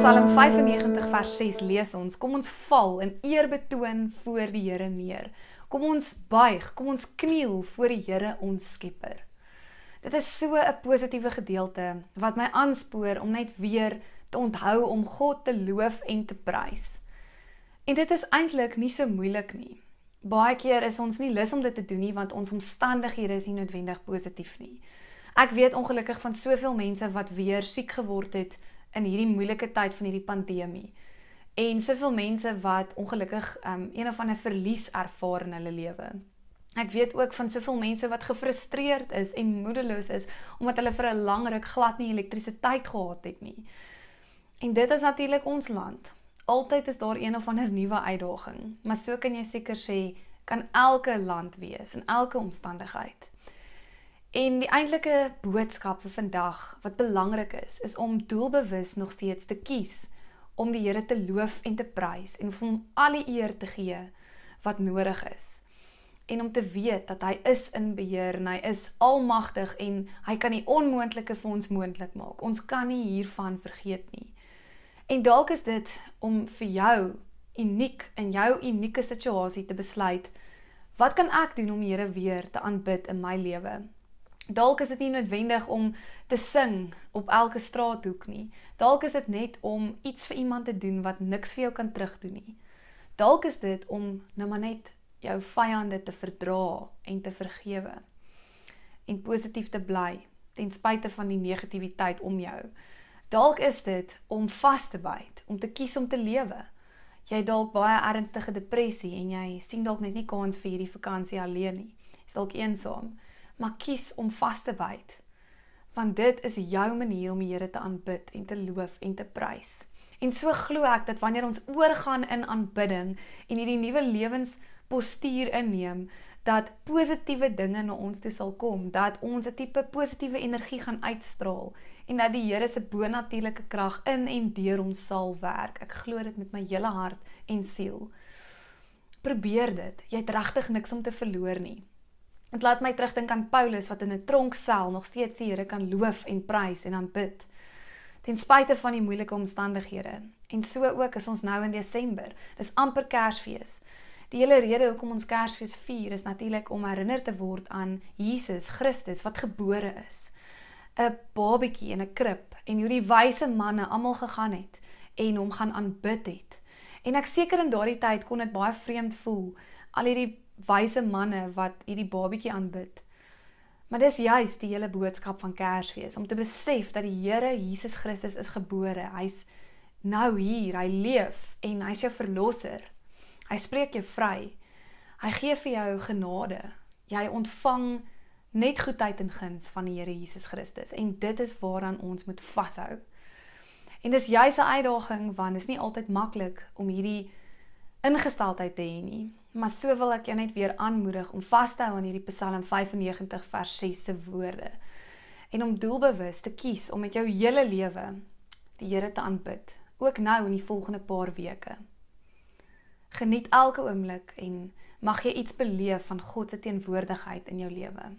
Psalm 95 vers 6 lees ons: Kom ons val in eerbetoon voor die Here neer. Kom ons buig, kom ons kniel voor die Here ons Skepper. Dit is so 'n positiewe gedeelte wat my aanspoor om net weer te onthou om God te loof en te prys. En dit is eintlik nie so moeilik nie. Baie keer is ons nie lus om dit te doen nie want ons omstandighede is nie noodwendig positief nie. Ek weet ongelukkig van soveel mense wat weer siek geword het in hierdie moeilike tyd van hierdie pandemie. En soveel mense wat ongelukkig um, een of ander verlies ervaar in hulle lewe. Ek weet ook van soveel mense wat gefrustreerd is en moedeloos is omdat hulle vir 'n lang ruk glad nie elektrisiteit gehad het nie. En dit is natuurlik ons land. Altyd is daar een of ander nuwe uitdaging, maar so kan jy seker sê kan elke land wees in elke omstandigheid. En die eintlike boodskap vir vandag wat belangrik is, is om doelbewus nog steeds te kies om die Here te loof en te prys en hom al die eer te gee wat nodig is. En om te weet dat hy is in beheer en hy is almagtig en hy kan die onmoontlike vir ons moontlik maak. Ons kan nie hiervan vergeet nie. En dalk is dit om vir jou uniek in jou unieke situasie te besluit, wat kan ek doen om die Here weer te aanbid in my lewe? dalk is dit nie noodwendig om te sing op elke straathoek nie. Dalk is dit net om iets vir iemand te doen wat niks vir jou kan terugdoen nie. Dalk is dit om nou maar net jou vyande te verdra en te vergewe en positief te bly ten spyte van die negativiteit om jou. Dalk is dit om vas te byt, om te kies om te lewe. Jy het dalk baie ernstige depressie en jy sien dalk net nie kans vir hierdie vakansie alleen nie. Jy's dalk eensaam maar kies om vas te byt. Want dit is jou manier om die Here te aanbid en te loof en te prys. En so glo ek dat wanneer ons oorgaan in aanbidding en hierdie nuwe lewenspostuur inneem, dat positiewe dinge na ons toe sal kom, dat ons 'n tipe positiewe energie gaan uitstraal en dat die Here se bonatuurlike krag in en deur ons sal werk. Ek glo dit met my hele hart en siel. Probeer dit. Jy het regtig niks om te verloor nie. Dit laat my terugdink aan Paulus wat in 'n tronksel nog steeds die Here kan loof en prys en aanbid ten spyte van die moeilike omstandighede. En so ook is ons nou in Desember. Dis amper Kersfees. Die hele rede hoekom ons Kersfees vier is natuurlik om herinner te word aan Jesus Christus wat gebore is. 'n Babietjie in 'n krib en hoe die wyse manne almal gegaan het en hom gaan aanbid het. En ek seker in daardie tyd kon dit baie vreemd voel. Al hierdie wyse manne wat hierdie babatjie aanbid. Maar dis juist die hele boodskap van Kersfees om te besef dat die Here Jesus Christus is gebore. Hy's nou hier, hy leef en hy's jou verlosser. Hy spreek jou vry. Hy gee vir jou genade. Jy ontvang net goedheid en guns van die Here Jesus Christus en dit is waaraan ons moet vashou. En dis juis 'n uitdaging want dit is nie altyd maklik om hierdie ingesteldheid te hê nie. Maar so wil ek jou net weer aanmoedig om vas te hou aan hierdie Psalm 95 vers 6 se woorde en om doelbewus te kies om met jou hele lewe die Here te aanbid, ook nou in die volgende paar weke. Geniet elke oomblik en mag jy iets beleef van God se teenwoordigheid in jou lewe.